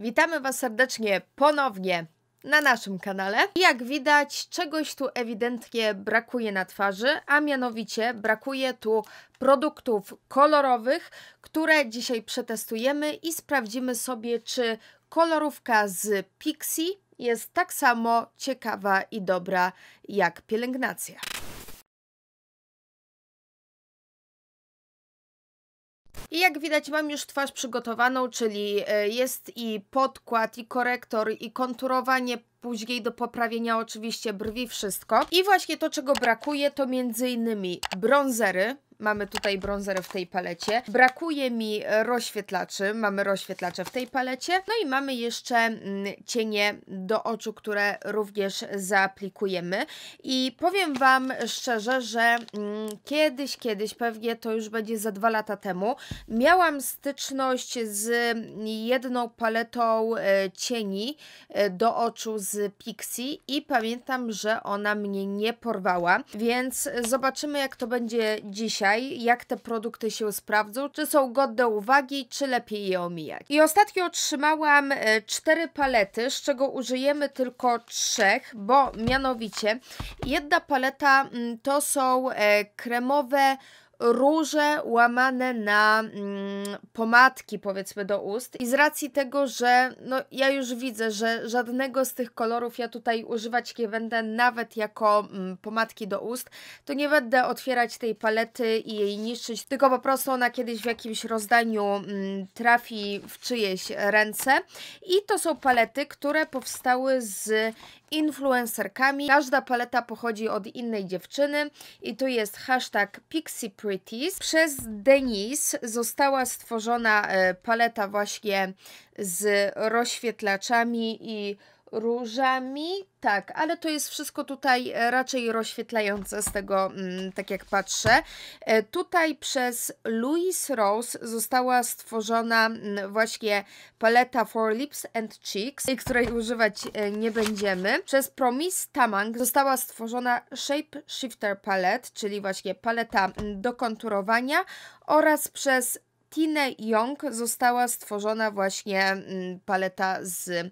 Witamy Was serdecznie ponownie na naszym kanale. Jak widać, czegoś tu ewidentnie brakuje na twarzy, a mianowicie brakuje tu produktów kolorowych, które dzisiaj przetestujemy i sprawdzimy sobie, czy kolorówka z Pixie jest tak samo ciekawa i dobra jak pielęgnacja. I jak widać mam już twarz przygotowaną, czyli e, jest i podkład, i korektor, i konturowanie później do poprawienia oczywiście brwi, wszystko. I właśnie to, czego brakuje, to między innymi bronzery, mamy tutaj bronzery w tej palecie. Brakuje mi e, rozświetlaczy, mamy rozświetlacze w tej palecie. No i mamy jeszcze mm, cienie do oczu, które również zaaplikujemy. I powiem Wam szczerze, że mm, kiedyś, kiedyś, pewnie to już będzie za dwa lata temu, miałam styczność z jedną paletą e, cieni e, do oczu z Pixie i pamiętam, że ona mnie nie porwała, więc zobaczymy jak to będzie dzisiaj dzisiaj, jak te produkty się sprawdzą, czy są godne uwagi, czy lepiej je omijać. I ostatnio otrzymałam e, cztery palety, z czego użyjemy tylko trzech, bo mianowicie jedna paleta mm, to są e, kremowe róże łamane na mm, pomadki, powiedzmy, do ust. I z racji tego, że no, ja już widzę, że żadnego z tych kolorów ja tutaj używać nie będę, nawet jako mm, pomadki do ust, to nie będę otwierać tej palety i jej niszczyć, tylko po prostu ona kiedyś w jakimś rozdaniu mm, trafi w czyjeś ręce. I to są palety, które powstały z influencerkami. Każda paleta pochodzi od innej dziewczyny i tu jest hashtag PixiePretties. Przez Denise została stworzona e, paleta właśnie z rozświetlaczami i różami. Tak, ale to jest wszystko tutaj e, raczej rozświetlające z tego, mm, tak jak patrzę. E, tutaj przez Louis Rose została stworzona mm, właśnie paleta For Lips and Cheeks, której używać e, nie będziemy. Przez Promise Tamang została stworzona Shape Shifter Palette, czyli właśnie paleta mm, do konturowania oraz przez Tine Young została stworzona właśnie mm, paleta z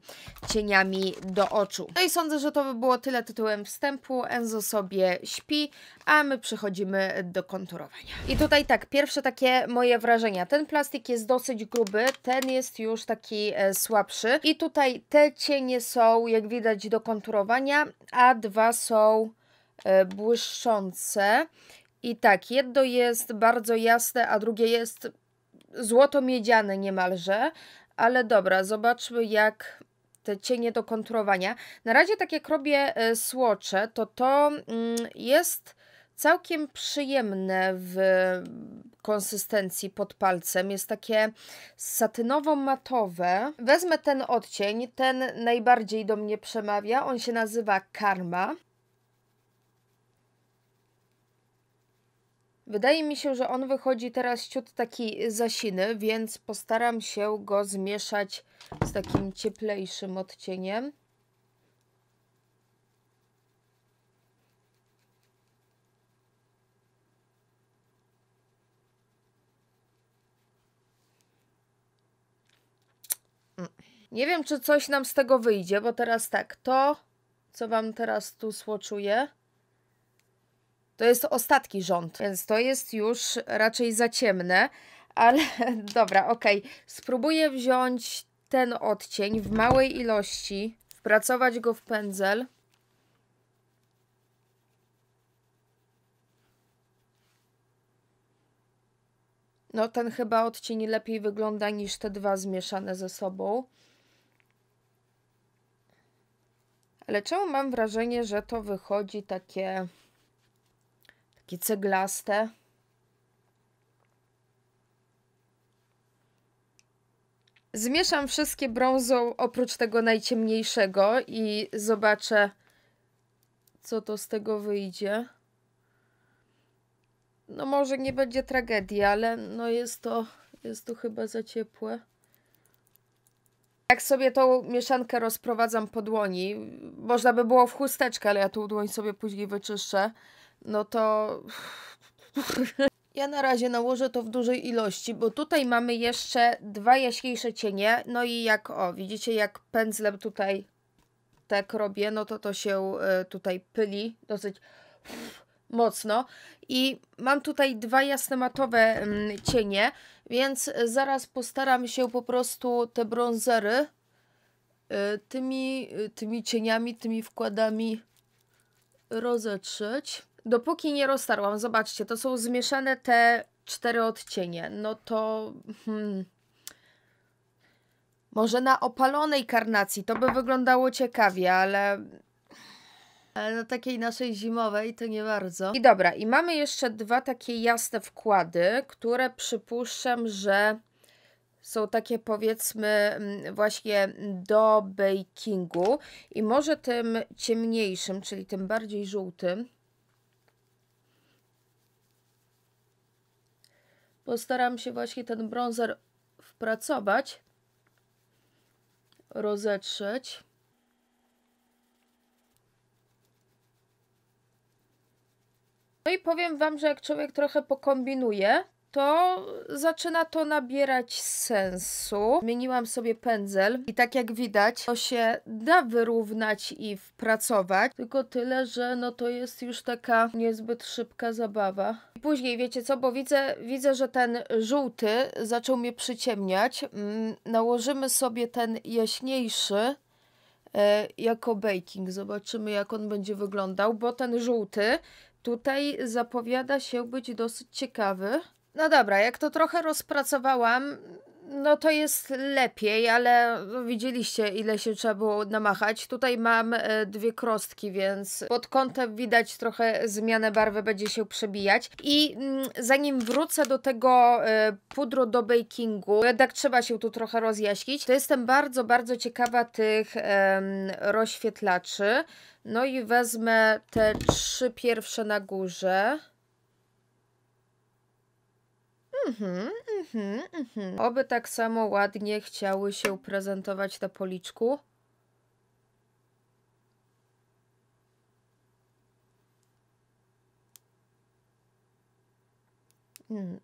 cieniami do oczu. No i sądzę, że to by było tyle tytułem wstępu. Enzo sobie śpi, a my przechodzimy do konturowania. I tutaj tak, pierwsze takie moje wrażenia. Ten plastik jest dosyć gruby, ten jest już taki e, słabszy. I tutaj te cienie są, jak widać, do konturowania, a dwa są e, błyszczące. I tak, jedno jest bardzo jasne, a drugie jest złoto miedziane niemalże, ale dobra, zobaczmy jak te cienie do konturowania. Na razie tak jak robię e, słocze, to to mm, jest całkiem przyjemne w konsystencji pod palcem. Jest takie satynowo-matowe. Wezmę ten odcień, ten najbardziej do mnie przemawia. On się nazywa Karma. Wydaje mi się, że on wychodzi teraz ciut taki zasiny, więc postaram się go zmieszać z takim cieplejszym odcieniem. Nie wiem, czy coś nam z tego wyjdzie, bo teraz tak, to, co Wam teraz tu słoczuję, to jest ostatni rząd, więc to jest już raczej za ciemne, ale dobra, okej. Okay. Spróbuję wziąć ten odcień w małej ilości, wpracować go w pędzel. No ten chyba odcień lepiej wygląda niż te dwa zmieszane ze sobą. Ale czemu mam wrażenie, że to wychodzi takie takie ceglaste. Zmieszam wszystkie brązą oprócz tego najciemniejszego i zobaczę, co to z tego wyjdzie. No może nie będzie tragedii, ale no jest to, jest to chyba za ciepłe. Jak sobie tą mieszankę rozprowadzam po dłoni, można by było w chusteczkę, ale ja tą dłoń sobie później wyczyszczę no to... Ja na razie nałożę to w dużej ilości, bo tutaj mamy jeszcze dwa jaśniejsze cienie, no i jak, o, widzicie jak pędzlem tutaj tak robię, no to to się e, tutaj pyli dosyć mocno. I mam tutaj dwa jasne matowe mm, cienie, więc zaraz postaram się po prostu te brązery e, tymi, e, tymi cieniami, tymi wkładami rozetrzeć. Dopóki nie roztarłam, zobaczcie, to są zmieszane te cztery odcienie. No to... Hmm, może na opalonej karnacji to by wyglądało ciekawie, ale... Ale na takiej naszej zimowej to nie bardzo. I dobra, i mamy jeszcze dwa takie jasne wkłady, które przypuszczam, że są takie powiedzmy mm, właśnie do bakingu i może tym ciemniejszym, czyli tym bardziej żółtym Postaram się właśnie ten bronzer wpracować, rozetrzeć. No i powiem Wam, że jak człowiek trochę pokombinuje, to zaczyna to nabierać sensu. Zmieniłam sobie pędzel i tak jak widać, to się da wyrównać i wpracować, tylko tyle, że no to jest już taka niezbyt szybka zabawa. I później, wiecie co, bo widzę, widzę że ten żółty zaczął mnie przyciemniać. Mm, nałożymy sobie ten jaśniejszy, e, jako baking. Zobaczymy, jak on będzie wyglądał, bo ten żółty tutaj zapowiada się być dosyć ciekawy. No dobra, jak to trochę rozpracowałam, no to jest lepiej, ale widzieliście ile się trzeba było namachać. Tutaj mam e, dwie krostki, więc pod kątem widać trochę zmianę barwy będzie się przebijać. I mm, zanim wrócę do tego e, pudru do bakingu, jednak trzeba się tu trochę rozjaśnić, to jestem bardzo, bardzo ciekawa tych rozświetlaczy. No i wezmę te trzy pierwsze na górze. Mhm, mhm, mhm. Oby tak samo ładnie chciały się prezentować na policzku. Hmm.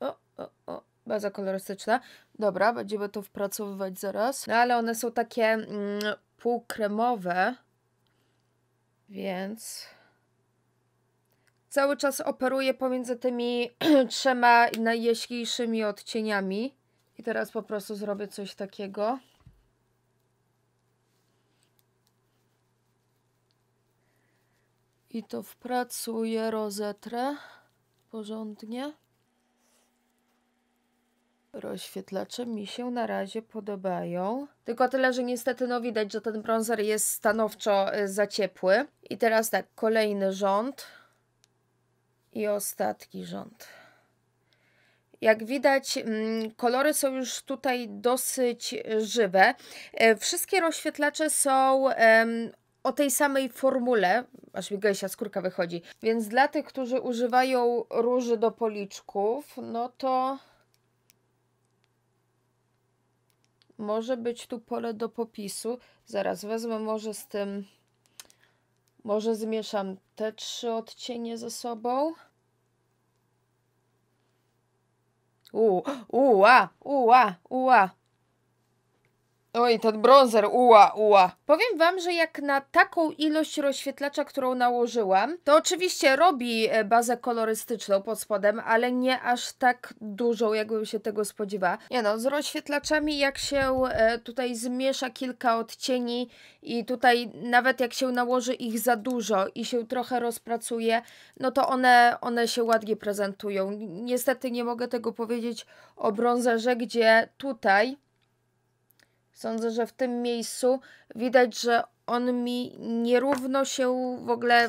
O, o, o, baza kolorystyczna. Dobra, będziemy to wpracowywać zaraz. No ale one są takie mm, półkremowe, więc cały czas operuję pomiędzy tymi trzema najjaśniejszymi odcieniami. I teraz po prostu zrobię coś takiego. I to wpracuję, rozetrę porządnie. Rozświetlacze mi się na razie podobają. Tylko tyle, że niestety no widać, że ten bronzer jest stanowczo y, za ciepły. I teraz tak, kolejny rząd. I ostatni rząd. Jak widać, mm, kolory są już tutaj dosyć żywe. E, wszystkie rozświetlacze są o tej samej formule, aż mi gęsia skórka wychodzi. Więc dla tych, którzy używają róży do policzków, no to może być tu pole do popisu. Zaraz wezmę może z tym może zmieszam te trzy odcienie ze sobą. U, uła, uła, uła. Oj, ten bronzer, uła, uła. Powiem wam, że jak na taką ilość rozświetlacza, którą nałożyłam, to oczywiście robi e, bazę kolorystyczną pod spodem, ale nie aż tak dużą, jakbym się tego spodziewała. Nie no, z rozświetlaczami jak się e, tutaj zmiesza kilka odcieni i tutaj nawet jak się nałoży ich za dużo i się trochę rozpracuje, no to one, one się ładnie prezentują. Niestety nie mogę tego powiedzieć o bronzerze, gdzie tutaj Sądzę, że w tym miejscu widać, że on mi nierówno się w ogóle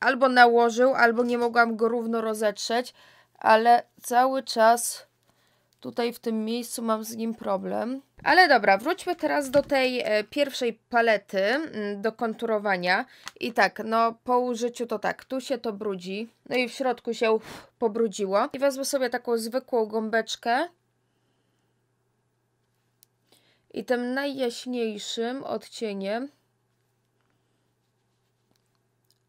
albo nałożył, albo nie mogłam go równo rozetrzeć, ale cały czas tutaj w tym miejscu mam z nim problem. Ale dobra, wróćmy teraz do tej e, pierwszej palety, mm, do konturowania. I tak, no po użyciu to tak, tu się to brudzi, no i w środku się pobrudziło. I wezmę sobie taką zwykłą gąbeczkę i tym najjaśniejszym odcieniem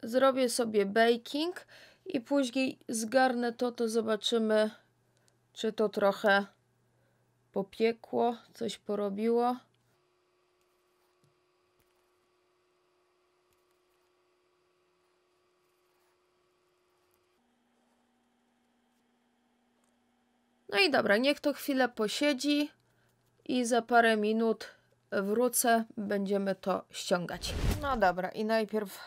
zrobię sobie baking i później zgarnę to, to zobaczymy, czy to trochę popiekło, coś porobiło. No i dobra, niech to chwilę posiedzi i za parę minut wrócę, będziemy to ściągać. No dobra, i najpierw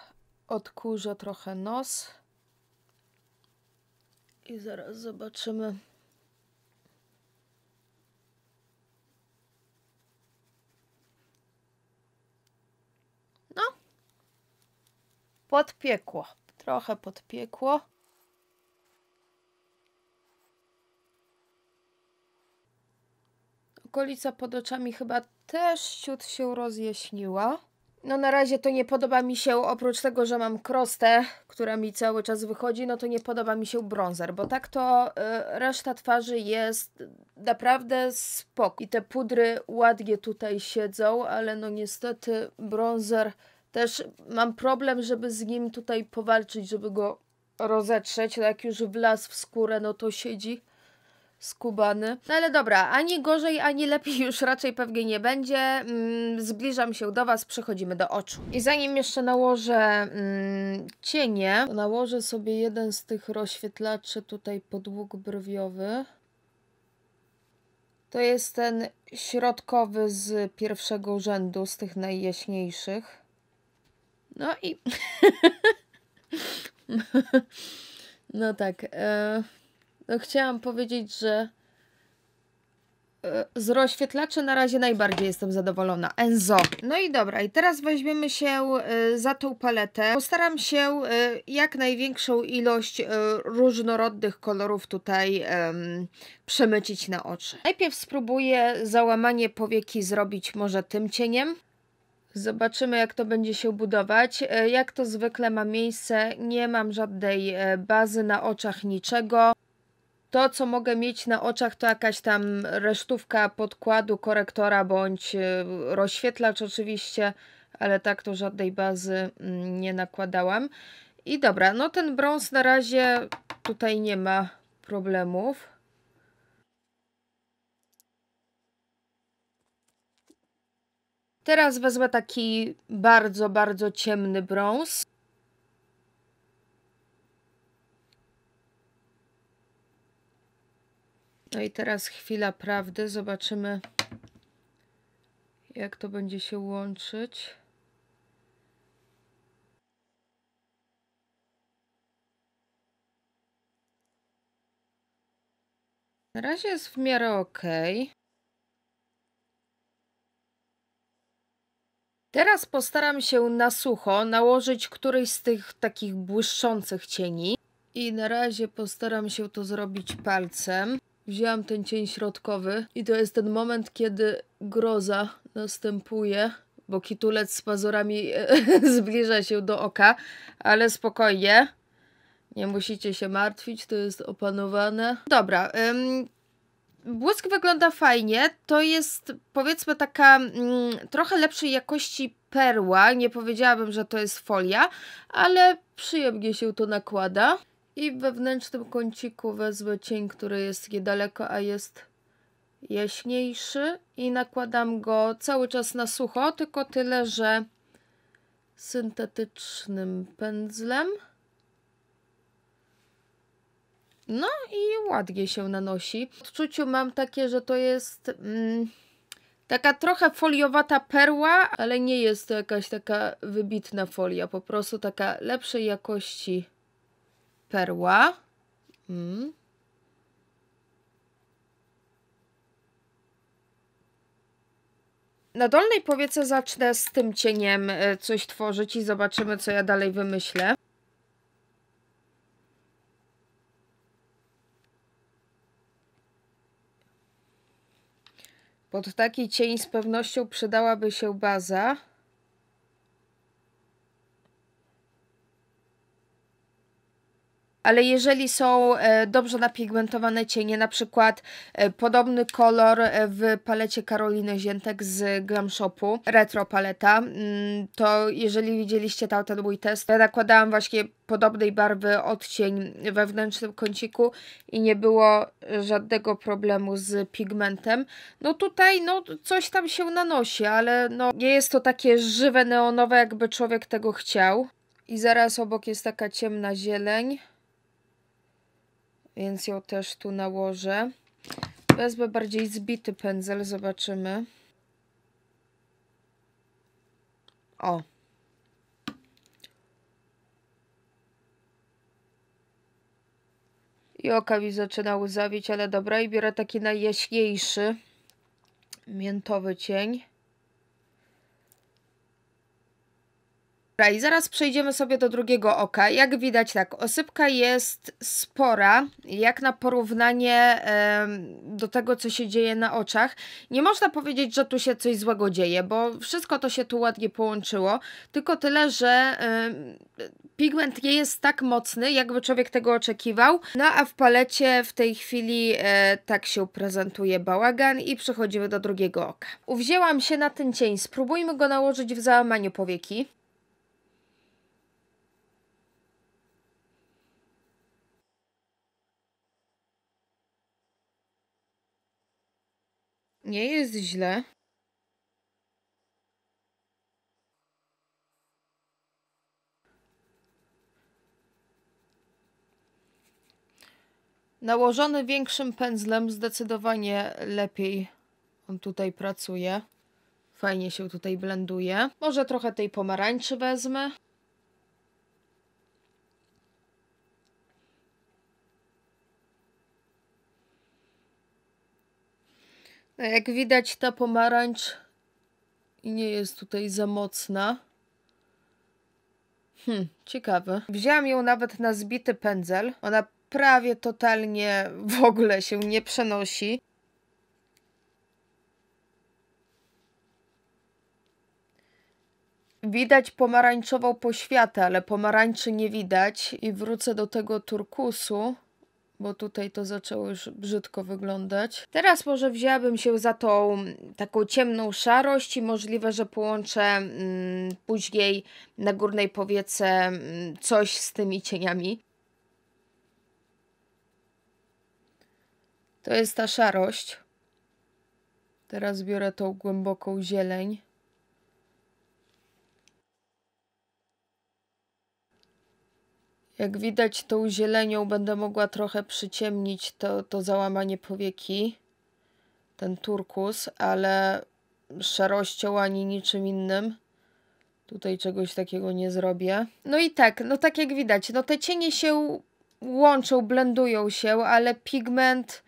odkurzę trochę nos. I zaraz zobaczymy. No. Podpiekło. Trochę podpiekło. okolica pod oczami chyba też ciut się rozjaśniła. No na razie to nie podoba mi się, oprócz tego, że mam krostę, która mi cały czas wychodzi, no to nie podoba mi się bronzer, bo tak to y, reszta twarzy jest naprawdę spok. I te pudry ładnie tutaj siedzą, ale no niestety bronzer też mam problem, żeby z nim tutaj powalczyć, żeby go rozetrzeć, jak już wlazł w skórę, no to siedzi skubany. No ale dobra, ani gorzej, ani lepiej już raczej pewnie nie będzie. Mm, zbliżam się do Was, przechodzimy do oczu. I zanim jeszcze nałożę mm, cienie, nałożę sobie jeden z tych rozświetlaczy tutaj podłóg brwiowy. To jest ten środkowy z pierwszego rzędu, z tych najjaśniejszych. No i... no tak... Y chciałam powiedzieć, że e, z rozświetlaczy na razie najbardziej jestem zadowolona. Enzo. No i dobra, i teraz weźmiemy się e, za tą paletę. Postaram się e, jak największą ilość różnorodnych kolorów tutaj przemycić na oczy. Najpierw spróbuję załamanie powieki zrobić może tym cieniem. Zobaczymy jak to będzie się budować. Jak to zwykle ma miejsce, nie mam żadnej bazy na oczach, niczego to, co mogę mieć na oczach, to jakaś tam resztówka podkładu, korektora bądź y, rozświetlacz oczywiście, ale tak to żadnej bazy mm, nie nakładałam. I dobra, no ten brąz na razie tutaj nie ma problemów. Teraz wezmę taki bardzo, bardzo ciemny brąz. No i teraz chwila prawdy. Zobaczymy, jak to będzie się łączyć. Na razie jest w miarę ok. Teraz postaram się na sucho nałożyć któryś z tych takich błyszczących cieni. I na razie postaram się to zrobić palcem. Wzięłam ten cień środkowy i to jest ten moment, kiedy groza następuje, bo kitulec z pazurami e, zbliża się do oka, ale spokojnie. Nie musicie się martwić, to jest opanowane. Dobra, ym, błysk wygląda fajnie. To jest powiedzmy taka ym, mm, trochę lepszej jakości perła. Nie powiedziałabym, że to jest folia, ale przyjemnie się to nakłada. I wewnętrznym kąciku wezmę cień, który jest niedaleko, a jest jaśniejszy i nakładam go cały czas na sucho, tylko tyle, że syntetycznym pędzlem. No i ładnie się nanosi. W odczuciu mam takie, że to jest mm, taka trochę foliowata perła, ale nie jest to jakaś taka wybitna folia, po prostu taka lepszej jakości perła. Mm. Na dolnej powiece zacznę z tym cieniem e, coś tworzyć i zobaczymy, co ja dalej wymyślę. Pod taki cień z pewnością przydałaby się baza. ale jeżeli są e, dobrze napigmentowane cienie, na przykład e, podobny kolor e, w palecie Karoliny Ziętek z Glam Shopu, retro paleta, mm, to jeżeli widzieliście ten mój test, ja nakładałam właśnie podobnej barwy odcień wewnętrznym kąciku i nie było żadnego problemu z pigmentem. No tutaj no coś tam się nanosi, ale no nie jest to takie żywe neonowe, jakby człowiek tego chciał. I zaraz obok jest taka ciemna zieleń więc ją też tu nałożę. Wezmę bardziej zbity pędzel, zobaczymy. O. I oka mi zaczyna łzawić, ale dobra. I biorę taki najjaśniejszy, miętowy cień. Dobra, i zaraz przejdziemy sobie do drugiego oka. Jak widać tak, osypka jest spora, jak na porównanie do tego, co się dzieje na oczach. Nie można powiedzieć, że tu się coś złego dzieje, bo wszystko to się tu ładnie połączyło, tylko tyle, że pigment nie jest tak mocny, jakby człowiek tego oczekiwał. No a w palecie w tej chwili e, tak się prezentuje bałagan i przechodzimy do drugiego oka. Uwzięłam się na ten cień, spróbujmy go nałożyć w załamaniu powieki. Nie jest źle. Nałożony większym pędzlem zdecydowanie lepiej on tutaj pracuje. Fajnie się tutaj blenduje. Może trochę tej pomarańczy wezmę. Jak widać ta pomarańcz nie jest tutaj za mocna. Hm, ciekawe. Wzięłam ją nawet na zbity pędzel. Ona prawie totalnie w ogóle się nie przenosi. Widać pomarańczową poświatę, ale pomarańczy nie widać i wrócę do tego turkusu bo tutaj to zaczęło już brzydko wyglądać. Teraz może wzięłabym się za tą taką ciemną szarość i możliwe, że połączę mm, później na górnej powiece mm, coś z tymi cieniami. To jest ta szarość. Teraz biorę tą głęboką zieleń. Jak widać, tą zielenią będę mogła trochę przyciemnić to, to załamanie powieki, ten turkus, ale szarością ani niczym innym. Tutaj czegoś takiego nie zrobię. No i tak, no tak jak widać, no te cienie się łączą, blendują się, ale pigment,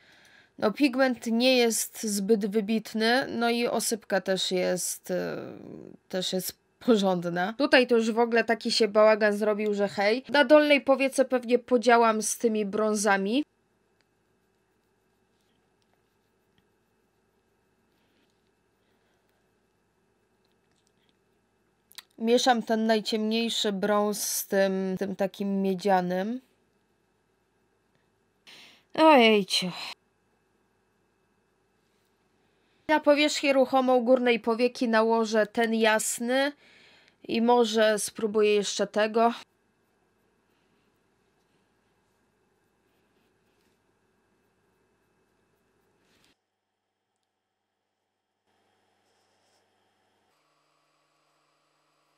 no pigment nie jest zbyt wybitny, no i osypka też jest, y, też jest porządna. Tutaj to już w ogóle taki się bałagan zrobił, że hej. Na dolnej powiece pewnie podziałam z tymi brązami. Mieszam ten najciemniejszy brąz z tym, tym takim miedzianym. Ojejciu. Na powierzchnię ruchomą górnej powieki nałożę ten jasny i może spróbuję jeszcze tego.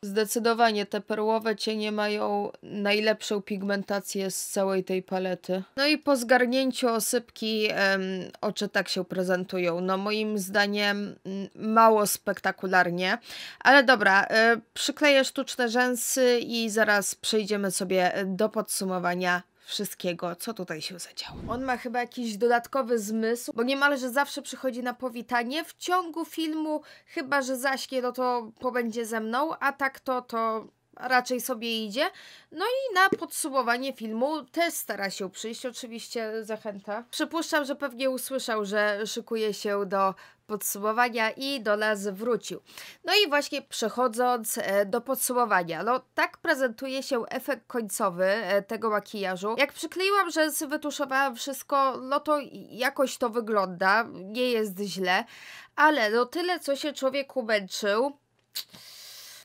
Zdecydowanie te perłowe cienie mają najlepszą pigmentację z całej tej palety. No i po zgarnięciu osypki em, oczy tak się prezentują. No moim zdaniem mm, mało spektakularnie. Ale dobra, y, przykleję sztuczne rzęsy i zaraz przejdziemy sobie do podsumowania wszystkiego, co tutaj się zadziało. On ma chyba jakiś dodatkowy zmysł, bo niemalże zawsze przychodzi na powitanie w ciągu filmu, chyba że zaśnie, no to pobędzie ze mną, a tak to, to raczej sobie idzie. No i na podsumowanie filmu też stara się przyjść, oczywiście zachęta. Przypuszczam, że pewnie usłyszał, że szykuje się do podsumowania i do nas wrócił. No i właśnie przechodząc e, do podsumowania, no tak prezentuje się efekt końcowy e, tego makijażu. Jak przykleiłam że wytuszowałam wszystko, no to jakoś to wygląda, nie jest źle, ale no tyle co się człowiek umęczył...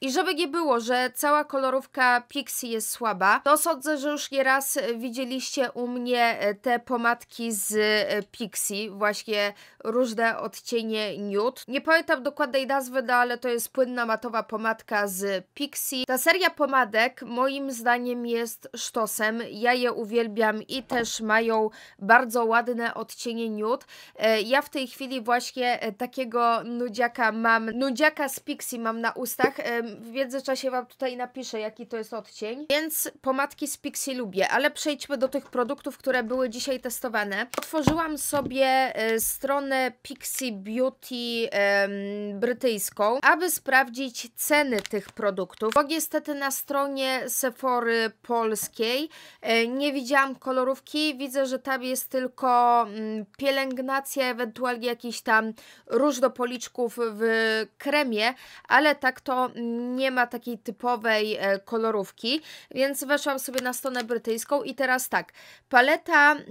I żeby nie było, że cała kolorówka Pixie jest słaba, to sądzę, że już nieraz e, widzieliście u mnie e, te pomadki z e, Pixie, właśnie różne odcienie nude. Nie pamiętam dokładnej nazwy, no ale to jest płynna matowa pomadka z Pixie. Ta seria pomadek moim zdaniem jest sztosem, ja je uwielbiam i też mają bardzo ładne odcienie nude. Ja w tej chwili właśnie takiego nudziaka mam, nudziaka z Pixie mam na ustach. W międzyczasie Wam tutaj napiszę, jaki to jest odcień. Więc pomadki z Pixi lubię, ale przejdźmy do tych produktów, które były dzisiaj testowane. Otworzyłam sobie e, stronę Pixi Beauty brytyjską, aby sprawdzić ceny tych produktów. Bo niestety na stronie Sephory polskiej e, nie widziałam kolorówki. Widzę, że tam jest tylko mm, pielęgnacja, ewentualnie jakiś tam róż do policzków w kremie, ale tak to nie ma takiej typowej e, kolorówki, więc weszłam sobie na stronę brytyjską i teraz tak, paleta mm,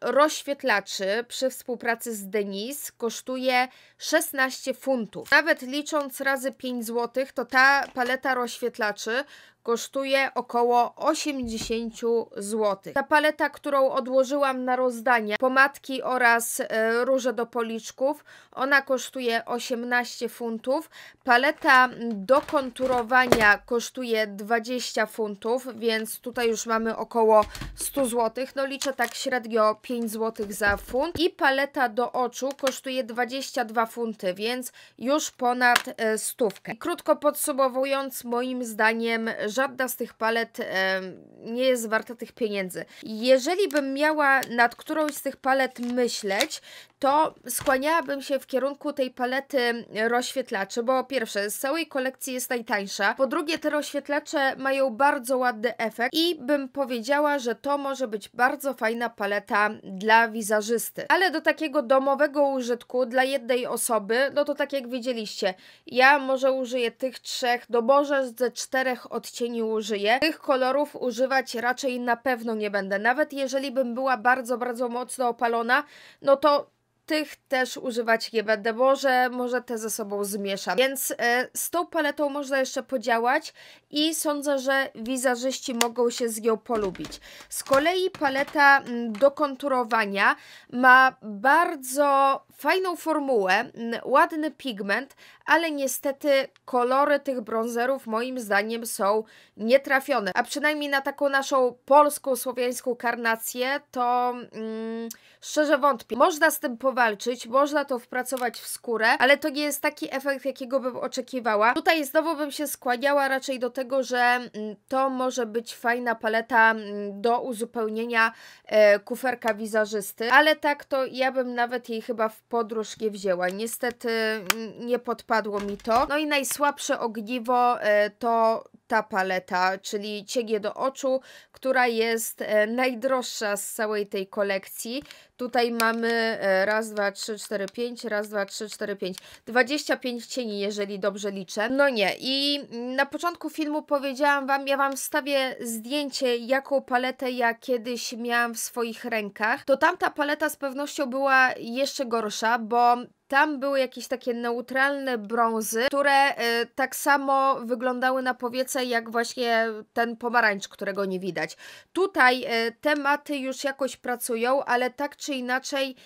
rozświetlaczy przy współpracy z Denise kosztuje 16 funtów. Nawet licząc razy 5 zł, to ta paleta rozświetlaczy kosztuje około 80 zł. Ta paleta, którą odłożyłam na rozdanie, pomadki oraz e, róże do policzków, ona kosztuje 18 funtów. Paleta do konturowania kosztuje 20 funtów, więc tutaj już mamy około 100 zł. No liczę tak średnio 5 zł za funt. I paleta do oczu kosztuje 22 funty, więc już ponad e, stówkę. Krótko podsumowując, moim zdaniem, żadna z tych palet e, nie jest warta tych pieniędzy. Jeżeli bym miała nad którąś z tych palet myśleć, to skłaniałabym się w kierunku tej palety rozświetlaczy, bo pierwsze, z całej kolekcji jest najtańsza, po drugie te rozświetlacze mają bardzo ładny efekt i bym powiedziała, że to może być bardzo fajna paleta dla wizerzysty. Ale do takiego domowego użytku dla jednej osoby, no to tak jak widzieliście, ja może użyję tych trzech, do no może ze czterech odcieni użyję. Tych kolorów używać raczej na pewno nie będę. Nawet jeżeli bym była bardzo, bardzo mocno opalona, no to tych też używać nie będę, może, może te ze sobą zmieszam. Więc e, z tą paletą można jeszcze podziałać i sądzę, że wizerzyści mogą się z nią polubić. Z kolei paleta mm, do konturowania ma bardzo fajną formułę, mm, ładny pigment, ale niestety kolory tych brązerów moim zdaniem są nietrafione. A przynajmniej na taką naszą polską, słowiańską karnację to mm, szczerze wątpię. Można z tym powiedzieć, powalczyć, można to wpracować w skórę, ale to nie jest taki efekt, jakiego bym oczekiwała. Tutaj znowu bym się skłaniała raczej do tego, że mm, to może być fajna paleta mm, do uzupełnienia e, kuferka wizerzysty, ale tak to ja bym nawet jej chyba w podróż nie wzięła. Niestety mm, nie podpadło mi to. No i najsłabsze ogniwo e, to ta paleta, czyli ciegie do oczu, która jest e, najdroższa z całej tej kolekcji. Tutaj mamy e, raz, dwa, trzy, cztery, pięć, raz, dwa, trzy, cztery, pięć, 25 cieni, jeżeli dobrze liczę. No nie, i mm, na początku filmu powiedziałam Wam, ja Wam wstawię zdjęcie, jaką paletę ja kiedyś miałam w swoich rękach. To tamta paleta z pewnością była jeszcze gorsza, bo tam były jakieś takie neutralne brązy, które y, tak samo wyglądały na powiece jak właśnie ten pomarańcz, którego nie widać. Tutaj y, tematy już jakoś pracują, ale tak czy inaczej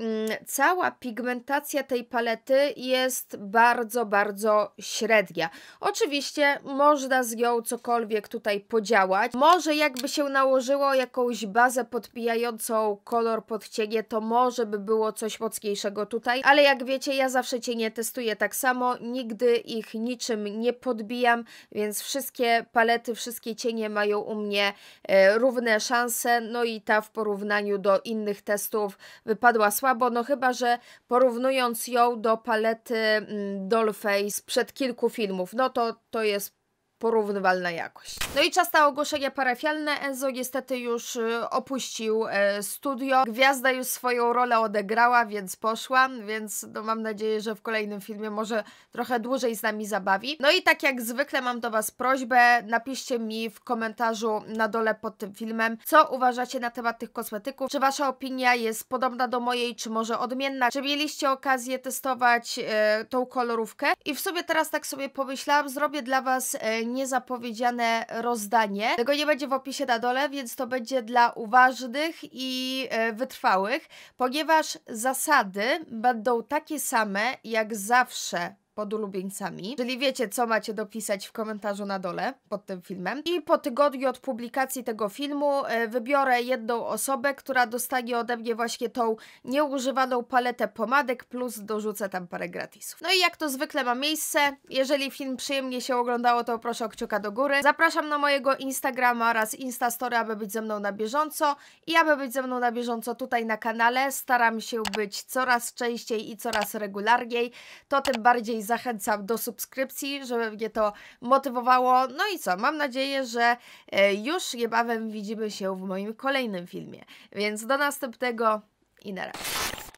Mm, cała pigmentacja tej palety jest bardzo, bardzo średnia. Oczywiście można z nią cokolwiek tutaj podziałać. Może jakby się nałożyło jakąś bazę podpijającą kolor pod cienie, to może by było coś mocniejszego tutaj, ale jak wiecie, ja zawsze cienie testuję tak samo, nigdy ich niczym nie podbijam, więc wszystkie palety, wszystkie cienie mają u mnie e, równe szanse, no i ta w porównaniu do innych testów wypadła słabo, słabo, no chyba, że porównując ją do palety mm, Dollface przed kilku filmów, no to to jest porównywalna jakość. No i czas na ogłoszenia parafialne. Enzo niestety już y, opuścił e, studio. Gwiazda już swoją rolę odegrała, więc poszła, więc no mam nadzieję, że w kolejnym filmie może trochę dłużej z nami zabawi. No i tak jak zwykle mam do Was prośbę, napiszcie mi w komentarzu na dole pod tym filmem, co uważacie na temat tych kosmetyków. Czy Wasza opinia jest podobna do mojej, czy może odmienna? Czy mieliście okazję testować e, tą kolorówkę? I w sumie teraz tak sobie pomyślałam, zrobię dla Was e, niezapowiedziane rozdanie. Tego nie będzie w opisie na dole, więc to będzie dla uważnych i e, wytrwałych, ponieważ zasady będą takie same jak zawsze pod ulubieńcami. czyli wiecie, co macie dopisać w komentarzu na dole pod tym filmem. I po tygodniu od publikacji tego filmu e, wybiorę jedną osobę, która dostanie ode mnie właśnie tą nieużywaną paletę pomadek plus dorzucę tam parę gratisów. No i jak to zwykle ma miejsce, jeżeli film przyjemnie się oglądało, to proszę o kciuka do góry. Zapraszam na mojego Instagrama oraz Instastory, aby być ze mną na bieżąco i aby być ze mną na bieżąco tutaj na kanale. Staram się być coraz częściej i coraz regularniej, to tym bardziej zachęcam do subskrypcji, żeby mnie to motywowało. No i co, mam nadzieję, że e, już niebawem widzimy się w moim kolejnym filmie. Więc do następnego i na razie.